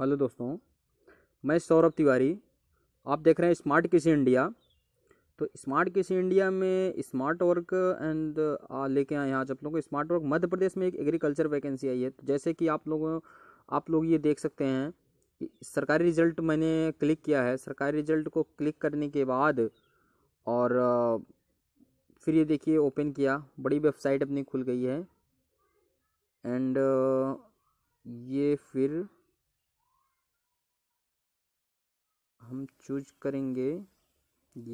hello दोस्तों मैं सौरभ तिवारी आप देख रहे हैं स्मार्ट किसी इंडिया तो स्मार्ट किसी इंडिया में स्मार्ट वर्क एंड लेके आए यहाँ आज आप लोगों को स्मार्ट वर्क मध्य प्रदेश में एक एग्रीकल्चर वैकेंसी आई है तो जैसे कि आप लोगों आप लोग ये देख सकते हैं कि सरकारी रिजल्ट मैंने क्लिक किया है सरकारी रिजल्ट को क्लिक करने के बाद और फिर ये देखिए ओपन किया बड़ी वेबसाइट अपनी खुल गई है एंड ये फिर हम चूज करेंगे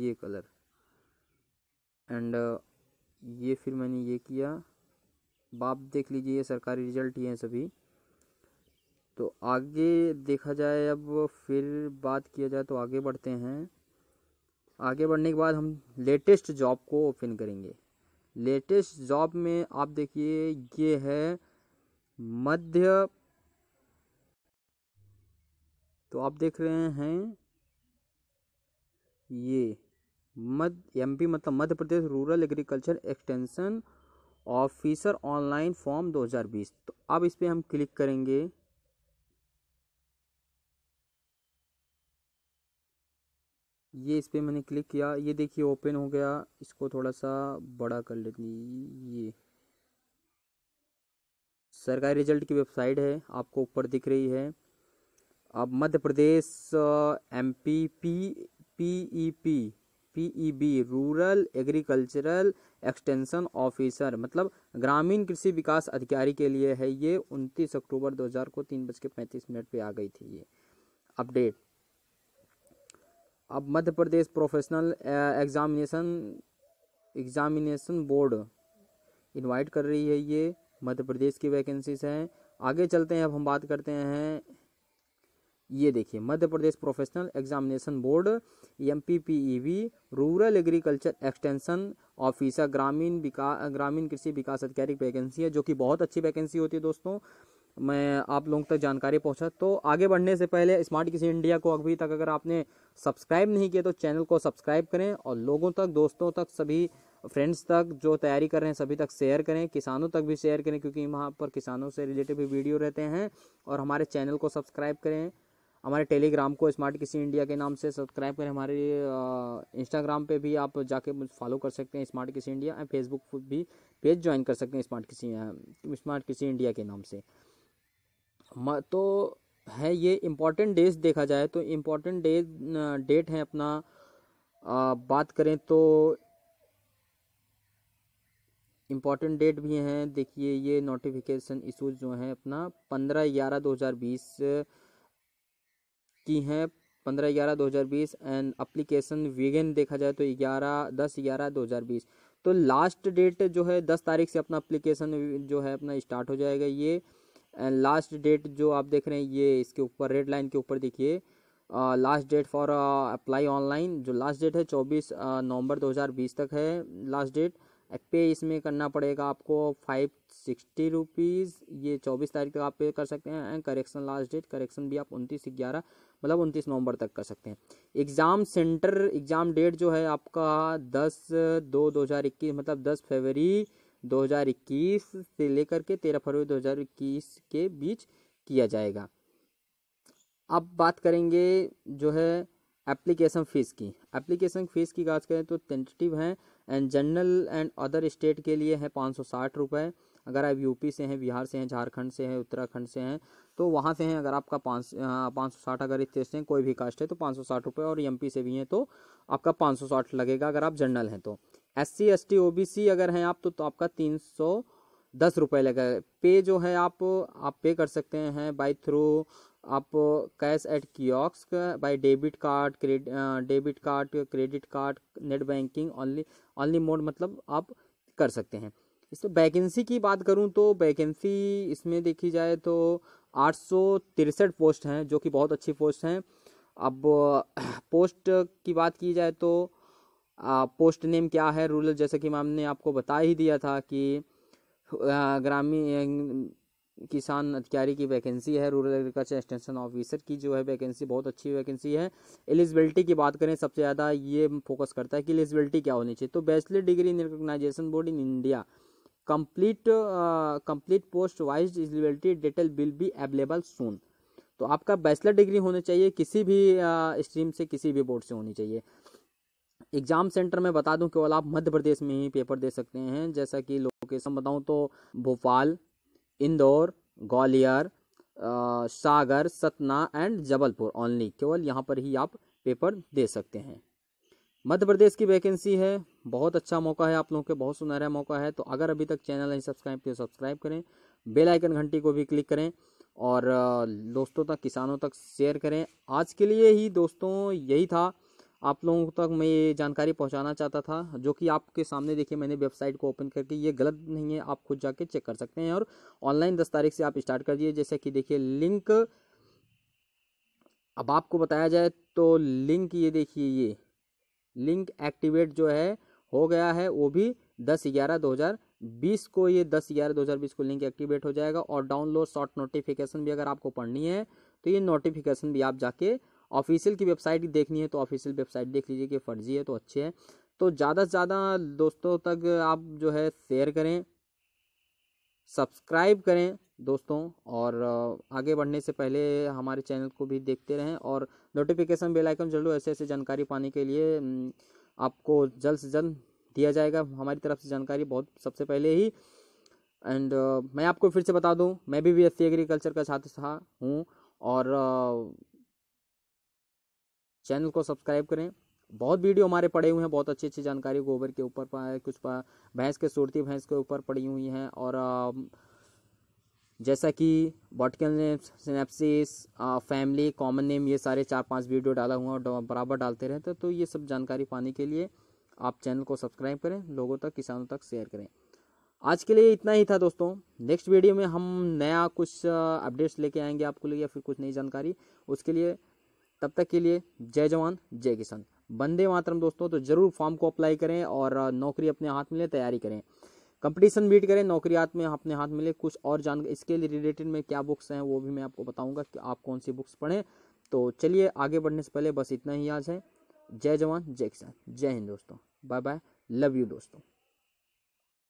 ये कलर एंड ये फिर मैंने ये किया आप देख लीजिए ये सरकारी रिजल्ट ही हैं सभी तो आगे देखा जाए अब फिर बात किया जाए तो आगे बढ़ते हैं आगे बढ़ने के बाद हम लेटेस्ट जॉब को ओपन करेंगे लेटेस्ट जॉब में आप देखिए ये है मध्य तो आप देख रहे हैं ये मध्य एम मतलब Madhya Pradesh rural agriculture extension officer online form 2020 तो अब इस पर हम क्लिक करेंगे ये इस पर मैंने क्लिक किया ये देखिए ओपन हो गया इसको थोड़ा सा बड़ा कर लेती ये सरकारी रिजल्ट की वेबसाइट है आपको ऊपर दिख रही है अब Madhya Pradesh M P P PEP PEB rural agricultural extension officer मतलब ग्रामीण कृषि विकास अधिकारी के लिए है ये उनतीस अक्टूबर 2000 को तीन बज के पैंतीस मिनट पर आ गई थी ये अपडेट अब Madhya Pradesh professional examination examination board invite कर रही है ये मध्य प्रदेश की वैकेंसीज हैं आगे चलते हैं अब हम बात करते हैं ये देखिए Madhya Pradesh professional examination board M e rural agriculture extension officer ग्रामीण विकास ग्रामीण कृषि विकास अधिकारी वैकेंसी है जो कि बहुत अच्छी वैकेंसी होती है दोस्तों मैं आप लोगों तक जानकारी पहुंचा तो आगे बढ़ने से पहले स्मार्ट किसी इंडिया को अभी तक अगर आपने सब्सक्राइब नहीं किया तो चैनल को सब्सक्राइब करें और लोगों तक दोस्तों तक सभी फ्रेंड्स तक जो तैयारी कर रहे हैं सभी तक शेयर करें किसानों तक भी शेयर करें क्योंकि वहाँ पर किसानों से रिलेटेड भी वीडियो रहते हैं और हमारे चैनल को सब्सक्राइब करें हमारे टेलीग्राम को स्मार्ट किसी इंडिया के नाम से सब्सक्राइब करें हमारे इंस्टाग्राम पे भी आप जाके फॉलो कर सकते हैं स्मार्ट किसी इंडिया एंड फेसबुक पर भी पेज ज्वाइन कर सकते हैं स्मार्ट किसी स्मार्ट किसी इंडिया के नाम से तो है ये इम्पोर्टेंट डेज देखा जाए तो इम्पोर्टेंट डेज डेट है अपना आ, बात करें तो इम्पॉर्टेंट डेट भी हैं देखिए ये नोटिफिकेशन इशूज़ जो हैं अपना पंद्रह ग्यारह दो हज़ार बीस की हैं पंद्रह ग्यारह दो हज़ार बीस एंड अप्लीकेशन वीगन देखा जाए तो ग्यारह दस ग्यारह दो हज़ार बीस तो लास्ट डेट जो है दस तारीख से अपना अप्लीकेशन जो है अपना स्टार्ट हो जाएगा ये एंड लास्ट डेट जो आप देख रहे हैं ये इसके ऊपर रेड लाइन के ऊपर देखिए last date for apply online जो लास्ट डेट है चौबीस नवंबर बीस तक है लास्ट डेट पे इसमें करना पड़ेगा आपको फाइव सिक्सटी रुपीज़ ये चौबीस तारीख तक आप पे कर सकते हैं and correction last date correction भी आप उनतीस ग्यारह मतलब उनतीस नवंबर तक कर सकते हैं एग्ज़ाम सेंटर एग्ज़ाम डेट जो है आपका दस दो दो हज़ार इक्कीस मतलब दस फरवरी दो हज़ार इक्कीस से लेकर के तेरह फरवरी दो हज़ार इक्कीस के बीच किया जाएगा अब बात करेंगे जो है एप्लीकेशन फ़ीस की एप्लीकेशन फ़ीस की बात करें तो टेंटेटिव हैं and general and other state के लिए है पाँच सौ साठ रुपये अगर आप यूपी से हैं बिहार से हैं झारखंड से हैं उत्तराखंड से हैं तो वहाँ से हैं अगर आपका पाँच पाँच सौ साठ अगर इस से हैं कोई भी कास्ट है तो पाँच सौ साठ रुपये और एम से भी हैं तो आपका पाँच सौ साठ लगेगा अगर आप जनरल हैं तो S C S T O B C अगर हैं आप तो, तो आपका तीन सौ दस रुपये लगेगा पे जो है आप आप पे कर सकते हैं बाई थ्रू आप cash at kiosk by debit card debit card credit card net banking only only mode मतलब आप कर सकते हैं इस वैकेंसी की बात करूं तो वैकेंसी इसमें देखी जाए तो आठ पोस्ट हैं जो कि बहुत अच्छी पोस्ट हैं अब पोस्ट की बात की जाए तो आ, पोस्ट नेम क्या है रूरल जैसे कि मैम ने आपको बता ही दिया था कि ग्रामीण किसान अधिकारी की वैकेंसी है रूरल एग्रीकल्चर एक्सटेंशन ऑफिसर की जो है वैकेंसी बहुत अच्छी वैकेंसी है एलिजिबिलिटी की बात करें सबसे ज़्यादा ये फोकस करता है कि एलिजिबिलिटी क्या होनी चाहिए तो bachelor degree in recognition board in India complete complete post wise eligibility detail will be available soon तो आपका बैचलर डिग्री होना चाहिए किसी भी स्ट्रीम uh, से किसी भी बोर्ड से होनी चाहिए एग्जाम सेंटर में बता दूं केवल आप मध्य प्रदेश में ही पेपर दे सकते हैं जैसा कि लोकेशन बताऊं तो भोपाल इंदौर ग्वालियर सागर सतना एंड जबलपुर ओनली केवल यहाँ पर ही आप पेपर दे सकते हैं मध्य प्रदेश की वैकेंसी है बहुत अच्छा मौका है आप लोगों के बहुत सुनहरा मौका है तो अगर अभी तक चैनल नहीं सब्सक्राइब किया सब्सक्राइब करें बेल आइकन घंटी को भी क्लिक करें और दोस्तों तक किसानों तक शेयर करें आज के लिए ही दोस्तों यही था आप लोगों तक मैं ये जानकारी पहुंचाना चाहता था जो कि आपके सामने देखिए मैंने वेबसाइट को ओपन करके ये गलत नहीं है आप खुद जाके चेक कर सकते हैं और ऑनलाइन दस तारीख से आप स्टार्ट कर दिए जैसे कि देखिए लिंक अब आपको बताया जाए तो लिंक ये देखिए ये लिंक एक्टिवेट जो है हो गया है वो भी दस ग्यारह दो हज़ार बीस को ये दस ग्यारह दो हज़ार बीस को लिंक एक्टिवेट हो जाएगा और डाउनलोड शॉर्ट नोटिफिकेशन भी अगर आपको पढ़नी है तो ये नोटिफिकेशन भी आप जाके ऑफिशियल की वेबसाइट देखनी है तो ऑफिशियल वेबसाइट देख लीजिए कि फर्जी है तो अच्छे है तो ज़्यादा से ज़्यादा दोस्तों तक आप जो है शेयर करें सब्सक्राइब करें दोस्तों और आगे बढ़ने से पहले हमारे चैनल को भी देखते रहें और नोटिफिकेशन बेल आइकन जरूर ऐसे ऐसे जानकारी पाने के लिए आपको जल्द से जल्द दिया जाएगा हमारी तरफ से जानकारी बहुत सबसे पहले ही एंड मैं आपको फिर से बता दूं मैं भी बी एस एग्रीकल्चर का छात्र था हूँ और चैनल को सब्सक्राइब करें बहुत वीडियो हमारे पड़े हुए हैं बहुत अच्छी अच्छी जानकारी गोबर के ऊपर कुछ भैंस के सूरती भैंस के ऊपर पड़ी हुई हैं और जैसा कि botanical name synopsis family common name ये सारे चार पांच वीडियो डाला हुआ और बराबर डालते रहते तो ये सब जानकारी पाने के लिए आप चैनल को सब्सक्राइब करें लोगों तक किसानों तक शेयर करें आज के लिए इतना ही था दोस्तों नेक्स्ट वीडियो में हम नया कुछ अपडेट्स लेके आएंगे आपको लिए या फिर कुछ नई जानकारी उसके लिए तब तक के लिए जय जवान जय किसान बंदे मातरम दोस्तों तो जरूर फॉर्म को अप्लाई करें और नौकरी अपने हाथ में ले तैयारी करें कंपटीशन बीट करें नौकरी हाथ में अपने हाथ में कुछ और जान इसके लिए रिलेटेड में क्या बुक्स हैं वो भी मैं आपको बताऊंगा कि आप कौन सी बुक्स पढ़ें तो चलिए आगे बढ़ने से पहले बस इतना ही आज है जय जवान जय किसान जय हिंद दोस्तों बाय बाय लव यू दोस्तों